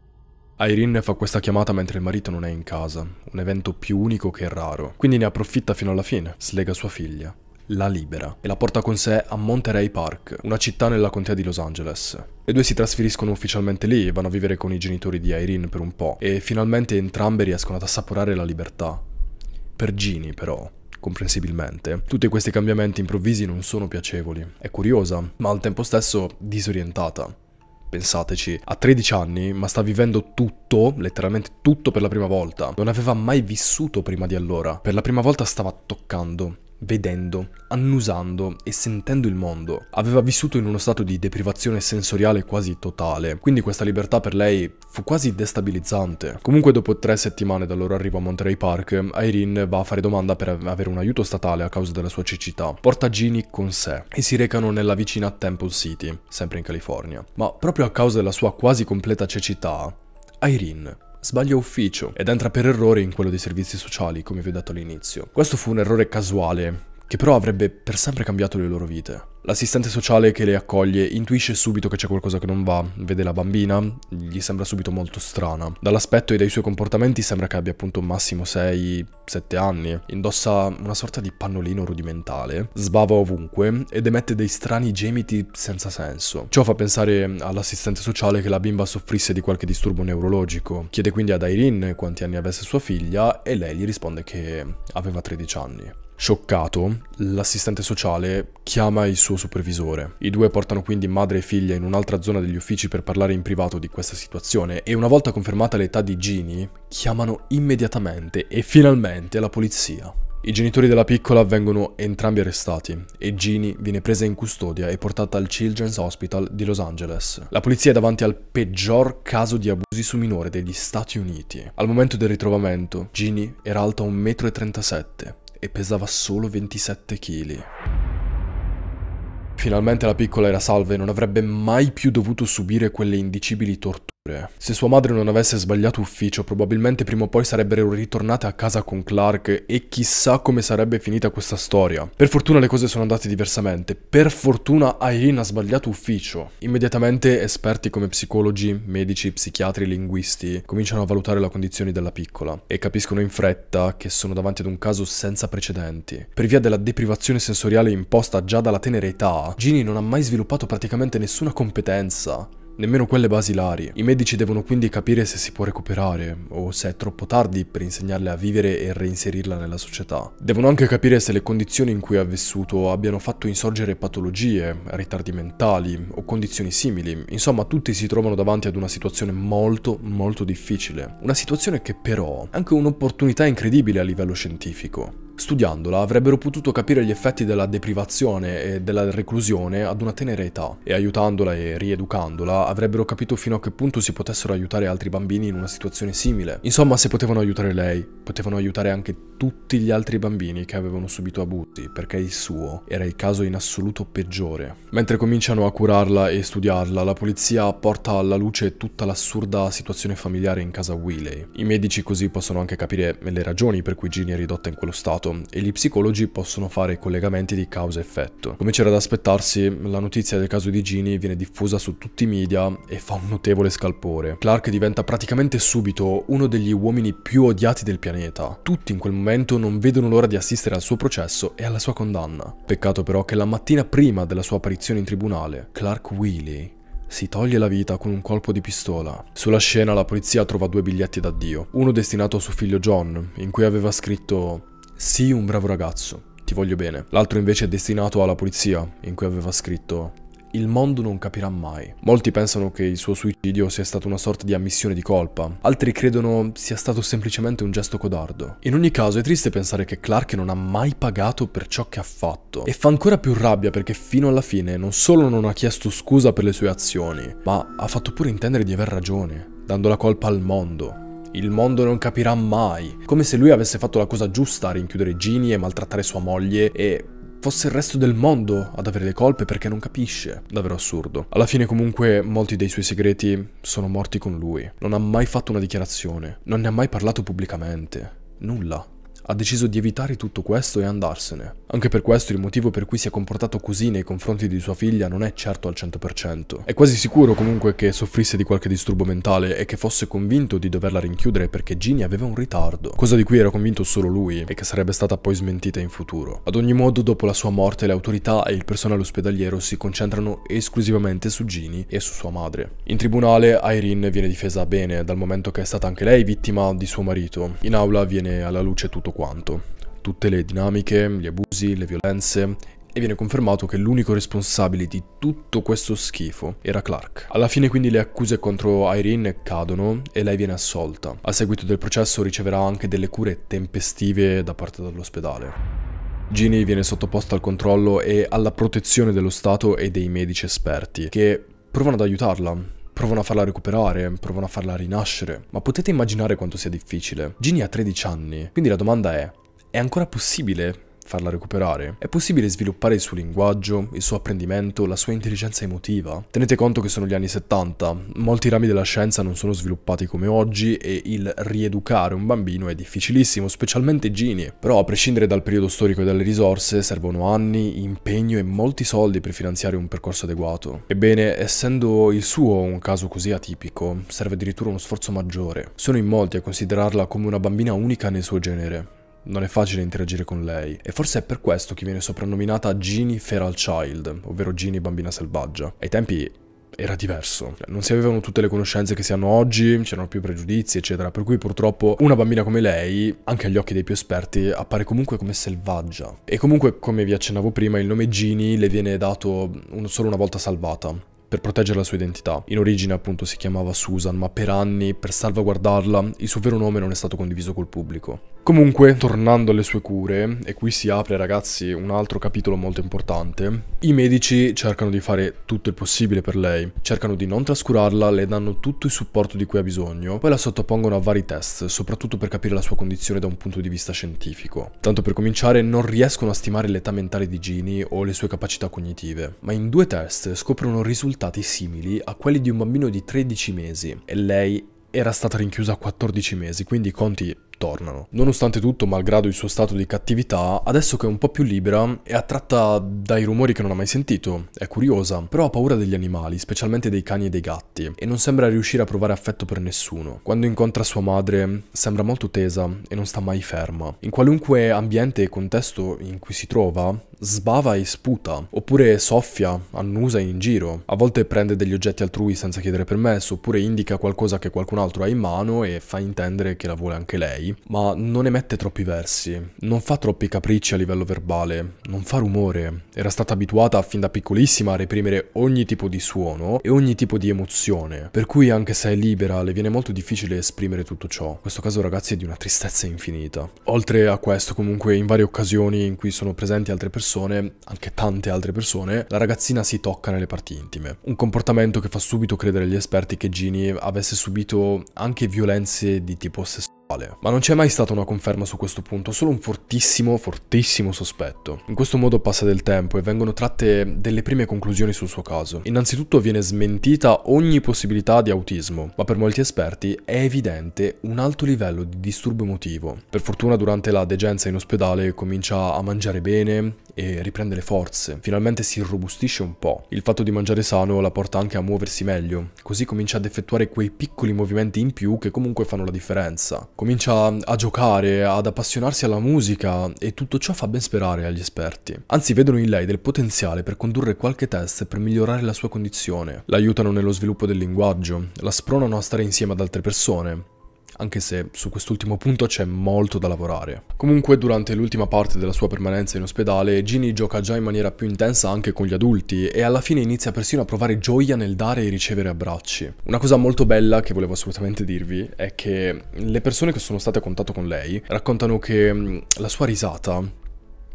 Irene fa questa chiamata mentre il marito non è in casa, un evento più unico che raro, quindi ne approfitta fino alla fine, slega sua figlia, la libera e la porta con sé a Monterey Park, una città nella contea di Los Angeles. Le due si trasferiscono ufficialmente lì e vanno a vivere con i genitori di Irene per un po', e finalmente entrambe riescono ad assaporare la libertà. Per Ginny, però, comprensibilmente. Tutti questi cambiamenti improvvisi non sono piacevoli, è curiosa, ma al tempo stesso disorientata. Pensateci, ha 13 anni ma sta vivendo tutto, letteralmente tutto per la prima volta. Non aveva mai vissuto prima di allora. Per la prima volta stava toccando, vedendo, annusando e sentendo il mondo. Aveva vissuto in uno stato di deprivazione sensoriale quasi totale, quindi questa libertà per lei fu quasi destabilizzante. Comunque dopo tre settimane dal loro arrivo a Monterey Park, Irene va a fare domanda per avere un aiuto statale a causa della sua cecità. Porta Ginny con sé e si recano nella vicina Temple City, sempre in California. Ma proprio a causa della sua quasi completa cecità, Irene sbaglia ufficio ed entra per errore in quello dei servizi sociali, come vi ho detto all'inizio. Questo fu un errore casuale, che però avrebbe per sempre cambiato le loro vite. L'assistente sociale che le accoglie intuisce subito che c'è qualcosa che non va, vede la bambina, gli sembra subito molto strana. Dall'aspetto e dai suoi comportamenti sembra che abbia appunto massimo 6-7 anni, indossa una sorta di pannolino rudimentale, sbava ovunque ed emette dei strani gemiti senza senso. Ciò fa pensare all'assistente sociale che la bimba soffrisse di qualche disturbo neurologico. Chiede quindi ad Irene quanti anni avesse sua figlia e lei gli risponde che aveva 13 anni. Scioccato, l'assistente sociale chiama il suo supervisore. I due portano quindi madre e figlia in un'altra zona degli uffici per parlare in privato di questa situazione e una volta confermata l'età di Ginny, chiamano immediatamente e finalmente la polizia. I genitori della piccola vengono entrambi arrestati e Ginny viene presa in custodia e portata al Children's Hospital di Los Angeles. La polizia è davanti al peggior caso di abusi su minore degli Stati Uniti. Al momento del ritrovamento, Ginny era alta 1,37 m, e pesava solo 27 kg. Finalmente la piccola era salva e non avrebbe mai più dovuto subire quelle indicibili torture se sua madre non avesse sbagliato ufficio, probabilmente prima o poi sarebbero ritornate a casa con Clark e chissà come sarebbe finita questa storia. Per fortuna le cose sono andate diversamente. Per fortuna Irene ha sbagliato ufficio. Immediatamente esperti come psicologi, medici, psichiatri, linguisti cominciano a valutare la condizione della piccola e capiscono in fretta che sono davanti ad un caso senza precedenti. Per via della deprivazione sensoriale imposta già dalla tenera età, Ginny non ha mai sviluppato praticamente nessuna competenza nemmeno quelle basilari. I medici devono quindi capire se si può recuperare o se è troppo tardi per insegnarle a vivere e reinserirla nella società. Devono anche capire se le condizioni in cui ha vissuto abbiano fatto insorgere patologie, ritardi mentali o condizioni simili. Insomma, tutti si trovano davanti ad una situazione molto molto difficile. Una situazione che però è anche un'opportunità incredibile a livello scientifico. Studiandola avrebbero potuto capire gli effetti della deprivazione e della reclusione ad una tenera età e aiutandola e rieducandola avrebbero capito fino a che punto si potessero aiutare altri bambini in una situazione simile. Insomma, se potevano aiutare lei, potevano aiutare anche tutti gli altri bambini che avevano subito abusi, perché il suo era il caso in assoluto peggiore. Mentre cominciano a curarla e studiarla, la polizia porta alla luce tutta l'assurda situazione familiare in casa Wiley. I medici così possono anche capire le ragioni per cui Ginny è ridotta in quello stato e gli psicologi possono fare collegamenti di causa-effetto. Come c'era da aspettarsi, la notizia del caso di Gini viene diffusa su tutti i media e fa un notevole scalpore. Clark diventa praticamente subito uno degli uomini più odiati del pianeta. Tutti in quel momento non vedono l'ora di assistere al suo processo e alla sua condanna. Peccato però che la mattina prima della sua apparizione in tribunale, Clark Wheely si toglie la vita con un colpo di pistola. Sulla scena la polizia trova due biglietti d'addio, uno destinato a suo figlio John, in cui aveva scritto Sii un bravo ragazzo, ti voglio bene. L'altro invece è destinato alla polizia, in cui aveva scritto il mondo non capirà mai. Molti pensano che il suo suicidio sia stato una sorta di ammissione di colpa, altri credono sia stato semplicemente un gesto codardo. In ogni caso è triste pensare che Clark non ha mai pagato per ciò che ha fatto e fa ancora più rabbia perché fino alla fine non solo non ha chiesto scusa per le sue azioni, ma ha fatto pure intendere di aver ragione, dando la colpa al mondo il mondo non capirà mai, come se lui avesse fatto la cosa giusta a rinchiudere Ginny e maltrattare sua moglie e fosse il resto del mondo ad avere le colpe perché non capisce. Davvero assurdo. Alla fine comunque molti dei suoi segreti sono morti con lui. Non ha mai fatto una dichiarazione, non ne ha mai parlato pubblicamente. Nulla ha deciso di evitare tutto questo e andarsene. Anche per questo il motivo per cui si è comportato così nei confronti di sua figlia non è certo al 100%. È quasi sicuro comunque che soffrisse di qualche disturbo mentale e che fosse convinto di doverla rinchiudere perché Ginny aveva un ritardo, cosa di cui era convinto solo lui e che sarebbe stata poi smentita in futuro. Ad ogni modo, dopo la sua morte, le autorità e il personale ospedaliero si concentrano esclusivamente su Ginny e su sua madre. In tribunale Irene viene difesa bene dal momento che è stata anche lei vittima di suo marito. In aula viene alla luce tutto quanto, tutte le dinamiche, gli abusi, le violenze e viene confermato che l'unico responsabile di tutto questo schifo era Clark. Alla fine quindi le accuse contro Irene cadono e lei viene assolta. A seguito del processo riceverà anche delle cure tempestive da parte dell'ospedale. Ginny viene sottoposta al controllo e alla protezione dello Stato e dei medici esperti, che provano ad aiutarla Provano a farla recuperare, provano a farla rinascere, ma potete immaginare quanto sia difficile. Ginny ha 13 anni, quindi la domanda è, è ancora possibile farla recuperare? È possibile sviluppare il suo linguaggio, il suo apprendimento, la sua intelligenza emotiva? Tenete conto che sono gli anni 70, molti rami della scienza non sono sviluppati come oggi e il rieducare un bambino è difficilissimo, specialmente Gini. Però a prescindere dal periodo storico e dalle risorse, servono anni, impegno e molti soldi per finanziare un percorso adeguato. Ebbene, essendo il suo un caso così atipico, serve addirittura uno sforzo maggiore. Sono in molti a considerarla come una bambina unica nel suo genere. Non è facile interagire con lei, e forse è per questo che viene soprannominata Genie Feral Child, ovvero Genie Bambina Selvaggia. Ai tempi era diverso. Cioè, non si avevano tutte le conoscenze che si hanno oggi, c'erano più pregiudizi, eccetera. Per cui purtroppo una bambina come lei, anche agli occhi dei più esperti, appare comunque come selvaggia. E comunque, come vi accennavo prima, il nome Genie le viene dato un, solo una volta salvata per proteggere la sua identità. In origine appunto si chiamava Susan, ma per anni, per salvaguardarla, il suo vero nome non è stato condiviso col pubblico. Comunque, tornando alle sue cure, e qui si apre ragazzi un altro capitolo molto importante, i medici cercano di fare tutto il possibile per lei, cercano di non trascurarla, le danno tutto il supporto di cui ha bisogno, poi la sottopongono a vari test, soprattutto per capire la sua condizione da un punto di vista scientifico. Tanto per cominciare, non riescono a stimare l'età mentale di Ginny o le sue capacità cognitive, ma in due test scoprono risultati risultati simili a quelli di un bambino di 13 mesi e lei era stata rinchiusa a 14 mesi, quindi conti tornano. Nonostante tutto, malgrado il suo stato di cattività, adesso che è un po' più libera, è attratta dai rumori che non ha mai sentito, è curiosa, però ha paura degli animali, specialmente dei cani e dei gatti, e non sembra riuscire a provare affetto per nessuno. Quando incontra sua madre, sembra molto tesa e non sta mai ferma. In qualunque ambiente e contesto in cui si trova, sbava e sputa, oppure soffia, annusa in giro, a volte prende degli oggetti altrui senza chiedere permesso, oppure indica qualcosa che qualcun altro ha in mano e fa intendere che la vuole anche lei, ma non emette troppi versi, non fa troppi capricci a livello verbale, non fa rumore. Era stata abituata fin da piccolissima a reprimere ogni tipo di suono e ogni tipo di emozione, per cui anche se è libera le viene molto difficile esprimere tutto ciò. In questo caso ragazzi è di una tristezza infinita. Oltre a questo comunque in varie occasioni in cui sono presenti altre persone, anche tante altre persone, la ragazzina si tocca nelle parti intime. Un comportamento che fa subito credere agli esperti che Ginny avesse subito anche violenze di tipo sessuale ma non c'è mai stata una conferma su questo punto, solo un fortissimo, fortissimo sospetto. In questo modo passa del tempo e vengono tratte delle prime conclusioni sul suo caso. Innanzitutto viene smentita ogni possibilità di autismo, ma per molti esperti è evidente un alto livello di disturbo emotivo. Per fortuna durante la degenza in ospedale comincia a mangiare bene, e riprende le forze, finalmente si irrobustisce un po'. Il fatto di mangiare sano la porta anche a muoversi meglio, così comincia ad effettuare quei piccoli movimenti in più che comunque fanno la differenza. Comincia a giocare, ad appassionarsi alla musica e tutto ciò fa ben sperare agli esperti. Anzi vedono in lei del potenziale per condurre qualche test per migliorare la sua condizione. L'aiutano nello sviluppo del linguaggio, la spronano a stare insieme ad altre persone, anche se su quest'ultimo punto c'è molto da lavorare. Comunque durante l'ultima parte della sua permanenza in ospedale, Ginny gioca già in maniera più intensa anche con gli adulti e alla fine inizia persino a provare gioia nel dare e ricevere abbracci. Una cosa molto bella che volevo assolutamente dirvi è che le persone che sono state a contatto con lei raccontano che la sua risata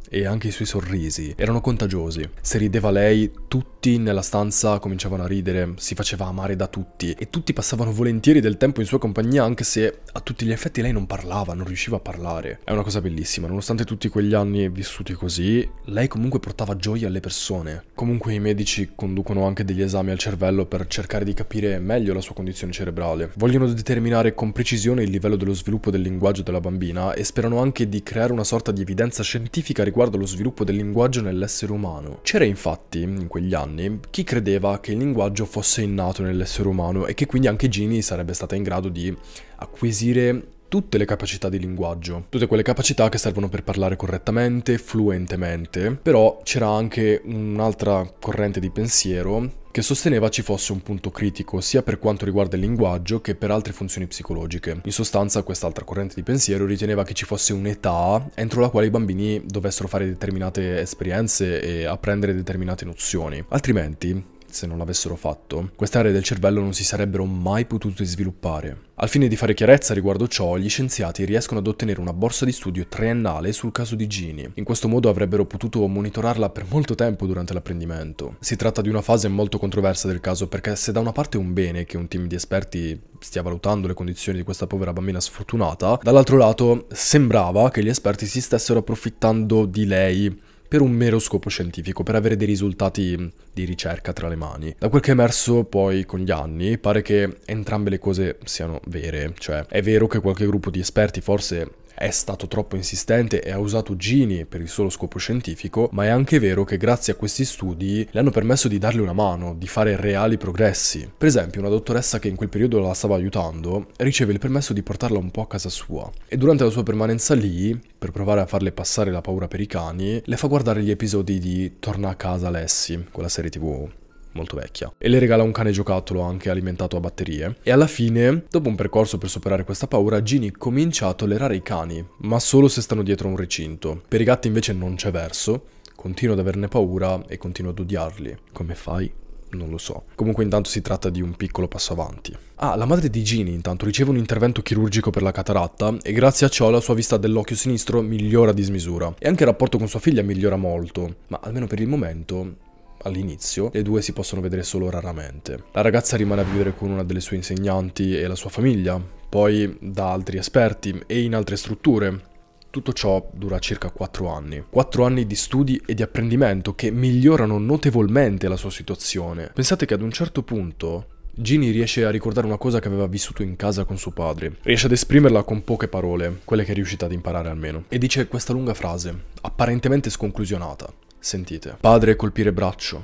e anche i suoi sorrisi erano contagiosi. Se rideva lei, tutti nella stanza cominciavano a ridere, si faceva amare da tutti e tutti passavano volentieri del tempo in sua compagnia anche se a tutti gli effetti lei non parlava, non riusciva a parlare. È una cosa bellissima, nonostante tutti quegli anni vissuti così, lei comunque portava gioia alle persone. Comunque i medici conducono anche degli esami al cervello per cercare di capire meglio la sua condizione cerebrale. Vogliono determinare con precisione il livello dello sviluppo del linguaggio della bambina e sperano anche di creare una sorta di evidenza scientifica riguardante riguardo allo sviluppo del linguaggio nell'essere umano. C'era infatti, in quegli anni, chi credeva che il linguaggio fosse innato nell'essere umano e che quindi anche Genie sarebbe stata in grado di acquisire tutte le capacità di linguaggio, tutte quelle capacità che servono per parlare correttamente, fluentemente, però c'era anche un'altra corrente di pensiero che sosteneva ci fosse un punto critico sia per quanto riguarda il linguaggio che per altre funzioni psicologiche. In sostanza quest'altra corrente di pensiero riteneva che ci fosse un'età entro la quale i bambini dovessero fare determinate esperienze e apprendere determinate nozioni, altrimenti se non l'avessero fatto, queste aree del cervello non si sarebbero mai potute sviluppare. Al fine di fare chiarezza riguardo ciò, gli scienziati riescono ad ottenere una borsa di studio triennale sul caso di Gini. In questo modo avrebbero potuto monitorarla per molto tempo durante l'apprendimento. Si tratta di una fase molto controversa del caso perché se da una parte è un bene che un team di esperti stia valutando le condizioni di questa povera bambina sfortunata, dall'altro lato sembrava che gli esperti si stessero approfittando di lei per un mero scopo scientifico, per avere dei risultati di ricerca tra le mani. Da quel che è emerso poi con gli anni, pare che entrambe le cose siano vere, cioè è vero che qualche gruppo di esperti forse è stato troppo insistente e ha usato Gini per il solo scopo scientifico, ma è anche vero che grazie a questi studi le hanno permesso di darle una mano, di fare reali progressi. Per esempio, una dottoressa che in quel periodo la stava aiutando riceve il permesso di portarla un po' a casa sua e durante la sua permanenza lì, per provare a farle passare la paura per i cani, le fa guardare gli episodi di Torna a casa Lessi, quella serie tv molto vecchia, e le regala un cane giocattolo anche alimentato a batterie. E alla fine, dopo un percorso per superare questa paura, Ginny comincia a tollerare i cani, ma solo se stanno dietro un recinto. Per i gatti invece non c'è verso, continua ad averne paura e continua ad odiarli. Come fai? Non lo so. Comunque intanto si tratta di un piccolo passo avanti. Ah, la madre di Ginny intanto riceve un intervento chirurgico per la cataratta e grazie a ciò la sua vista dell'occhio sinistro migliora a dismisura e anche il rapporto con sua figlia migliora molto, ma almeno per il momento all'inizio, le due si possono vedere solo raramente. La ragazza rimane a vivere con una delle sue insegnanti e la sua famiglia, poi da altri esperti e in altre strutture, tutto ciò dura circa 4 anni. 4 anni di studi e di apprendimento che migliorano notevolmente la sua situazione. Pensate che ad un certo punto Ginny riesce a ricordare una cosa che aveva vissuto in casa con suo padre. Riesce ad esprimerla con poche parole, quelle che è riuscita ad imparare almeno. E dice questa lunga frase, apparentemente sconclusionata. Sentite. Padre colpire braccio.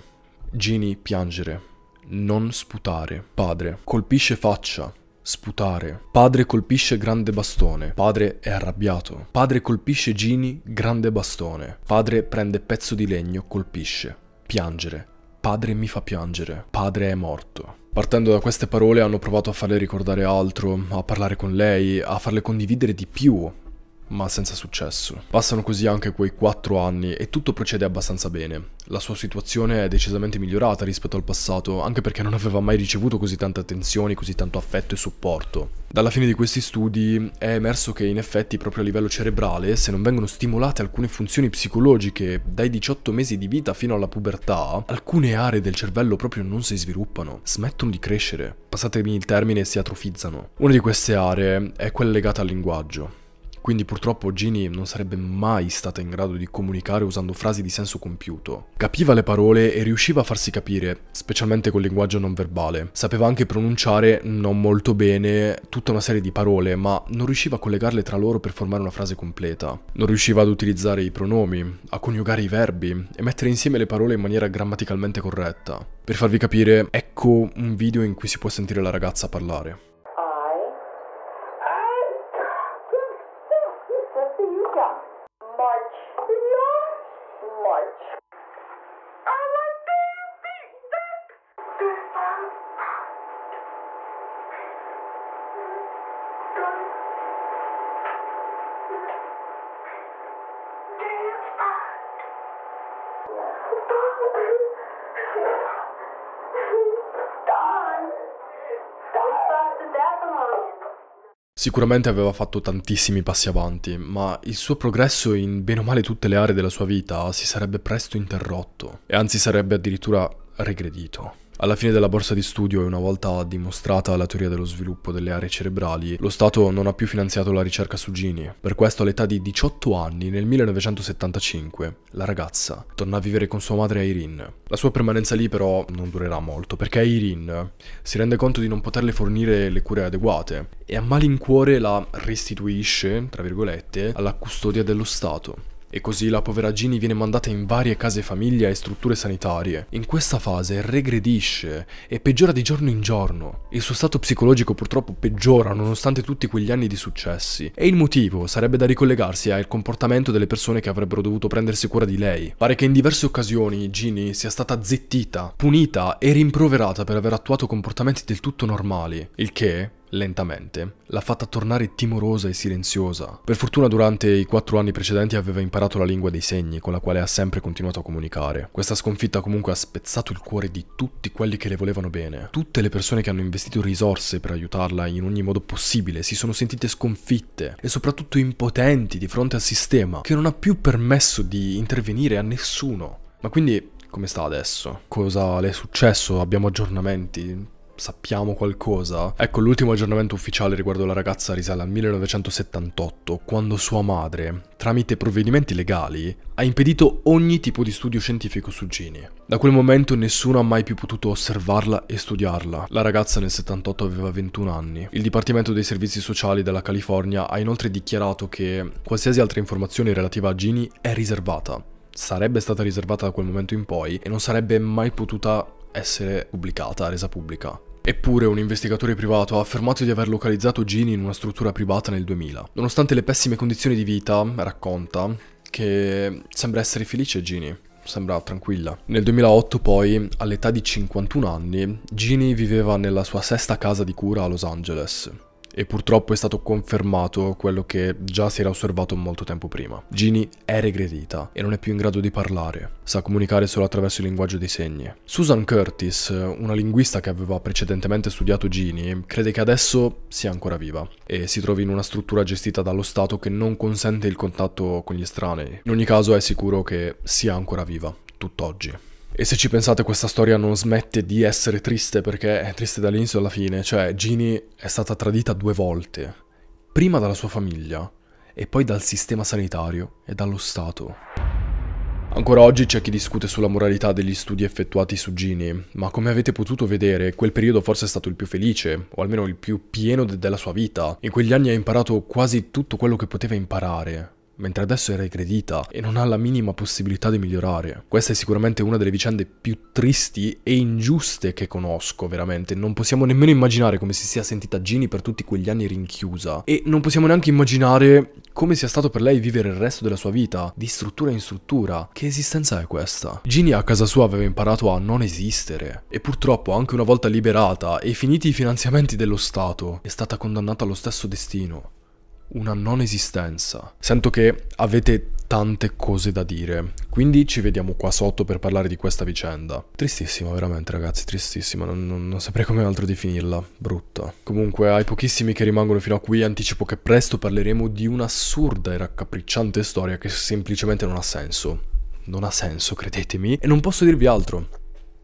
Gini piangere. Non sputare. Padre colpisce faccia. Sputare. Padre colpisce grande bastone. Padre è arrabbiato. Padre colpisce Gini grande bastone. Padre prende pezzo di legno, colpisce. Piangere. Padre mi fa piangere. Padre è morto. Partendo da queste parole hanno provato a farle ricordare altro, a parlare con lei, a farle condividere di più ma senza successo. Passano così anche quei 4 anni e tutto procede abbastanza bene. La sua situazione è decisamente migliorata rispetto al passato, anche perché non aveva mai ricevuto così tante attenzioni, così tanto affetto e supporto. Dalla fine di questi studi è emerso che in effetti proprio a livello cerebrale, se non vengono stimolate alcune funzioni psicologiche dai 18 mesi di vita fino alla pubertà, alcune aree del cervello proprio non si sviluppano, smettono di crescere, passatemi il termine, si atrofizzano. Una di queste aree è quella legata al linguaggio. Quindi purtroppo Ginny non sarebbe mai stata in grado di comunicare usando frasi di senso compiuto. Capiva le parole e riusciva a farsi capire, specialmente col linguaggio non verbale. Sapeva anche pronunciare non molto bene tutta una serie di parole, ma non riusciva a collegarle tra loro per formare una frase completa. Non riusciva ad utilizzare i pronomi, a coniugare i verbi e mettere insieme le parole in maniera grammaticalmente corretta. Per farvi capire, ecco un video in cui si può sentire la ragazza parlare. Sicuramente aveva fatto tantissimi passi avanti, ma il suo progresso in bene o male tutte le aree della sua vita si sarebbe presto interrotto, e anzi sarebbe addirittura regredito. Alla fine della borsa di studio e una volta dimostrata la teoria dello sviluppo delle aree cerebrali, lo Stato non ha più finanziato la ricerca su Gini. Per questo all'età di 18 anni, nel 1975, la ragazza torna a vivere con sua madre Irene. La sua permanenza lì però non durerà molto, perché Irene si rende conto di non poterle fornire le cure adeguate e a malincuore la restituisce, tra virgolette, alla custodia dello Stato e così la povera Ginny viene mandata in varie case famiglia e strutture sanitarie. In questa fase regredisce e peggiora di giorno in giorno. Il suo stato psicologico purtroppo peggiora nonostante tutti quegli anni di successi e il motivo sarebbe da ricollegarsi al comportamento delle persone che avrebbero dovuto prendersi cura di lei. Pare che in diverse occasioni Ginny sia stata zittita, punita e rimproverata per aver attuato comportamenti del tutto normali, il che lentamente, l'ha fatta tornare timorosa e silenziosa. Per fortuna durante i quattro anni precedenti aveva imparato la lingua dei segni, con la quale ha sempre continuato a comunicare. Questa sconfitta comunque ha spezzato il cuore di tutti quelli che le volevano bene. Tutte le persone che hanno investito risorse per aiutarla in ogni modo possibile si sono sentite sconfitte e soprattutto impotenti di fronte al sistema, che non ha più permesso di intervenire a nessuno. Ma quindi come sta adesso? Cosa le è successo? Abbiamo aggiornamenti? sappiamo qualcosa. Ecco, l'ultimo aggiornamento ufficiale riguardo la ragazza risale al 1978, quando sua madre, tramite provvedimenti legali, ha impedito ogni tipo di studio scientifico su Gini. Da quel momento nessuno ha mai più potuto osservarla e studiarla. La ragazza nel 78 aveva 21 anni. Il Dipartimento dei Servizi Sociali della California ha inoltre dichiarato che qualsiasi altra informazione relativa a Gini è riservata sarebbe stata riservata da quel momento in poi e non sarebbe mai potuta essere pubblicata, resa pubblica. Eppure un investigatore privato ha affermato di aver localizzato Gini in una struttura privata nel 2000. Nonostante le pessime condizioni di vita, racconta che sembra essere felice Ginny. sembra tranquilla. Nel 2008 poi, all'età di 51 anni, Ginny viveva nella sua sesta casa di cura a Los Angeles e purtroppo è stato confermato quello che già si era osservato molto tempo prima. Ginny è regredita e non è più in grado di parlare, sa comunicare solo attraverso il linguaggio dei segni. Susan Curtis, una linguista che aveva precedentemente studiato Ginny, crede che adesso sia ancora viva e si trovi in una struttura gestita dallo Stato che non consente il contatto con gli estranei. In ogni caso è sicuro che sia ancora viva, tutt'oggi. E se ci pensate questa storia non smette di essere triste perché è triste dall'inizio alla fine, cioè Ginny è stata tradita due volte, prima dalla sua famiglia e poi dal sistema sanitario e dallo Stato. Ancora oggi c'è chi discute sulla moralità degli studi effettuati su Ginny, ma come avete potuto vedere, quel periodo forse è stato il più felice, o almeno il più pieno de della sua vita. In quegli anni ha imparato quasi tutto quello che poteva imparare, mentre adesso era aggredita e non ha la minima possibilità di migliorare. Questa è sicuramente una delle vicende più tristi e ingiuste che conosco, veramente. Non possiamo nemmeno immaginare come si sia sentita Ginny per tutti quegli anni rinchiusa e non possiamo neanche immaginare come sia stato per lei vivere il resto della sua vita, di struttura in struttura. Che esistenza è questa? Ginny a casa sua aveva imparato a non esistere e purtroppo anche una volta liberata e finiti i finanziamenti dello Stato è stata condannata allo stesso destino una non esistenza. Sento che avete tante cose da dire, quindi ci vediamo qua sotto per parlare di questa vicenda. Tristissima veramente ragazzi, tristissima, non, non, non saprei come altro definirla, brutta. Comunque ai pochissimi che rimangono fino a qui anticipo che presto parleremo di un'assurda e raccapricciante storia che semplicemente non ha senso. Non ha senso, credetemi, e non posso dirvi altro.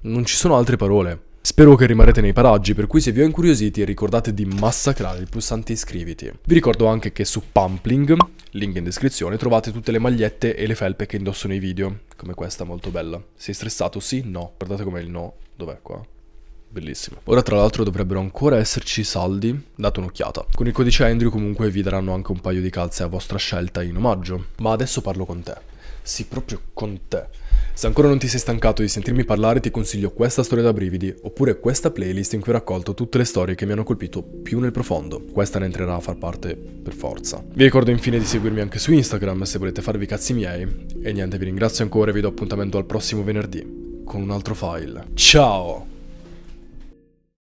Non ci sono altre parole. Spero che rimarrete nei paraggi, per cui se vi ho incuriositi ricordate di massacrare il pulsante iscriviti. Vi ricordo anche che su Pumpling, link in descrizione, trovate tutte le magliette e le felpe che indossano i video, come questa molto bella. Sei stressato? Sì? No. Guardate com'è il no. Dov'è qua? Bellissimo. Ora tra l'altro dovrebbero ancora esserci saldi, date un'occhiata. Con il codice Andrew comunque vi daranno anche un paio di calze a vostra scelta in omaggio. Ma adesso parlo con te. Sì, proprio con te. Se ancora non ti sei stancato di sentirmi parlare ti consiglio questa storia da brividi oppure questa playlist in cui ho raccolto tutte le storie che mi hanno colpito più nel profondo. Questa ne entrerà a far parte per forza. Vi ricordo infine di seguirmi anche su Instagram se volete farvi i cazzi miei. E niente, vi ringrazio ancora e vi do appuntamento al prossimo venerdì con un altro file. Ciao!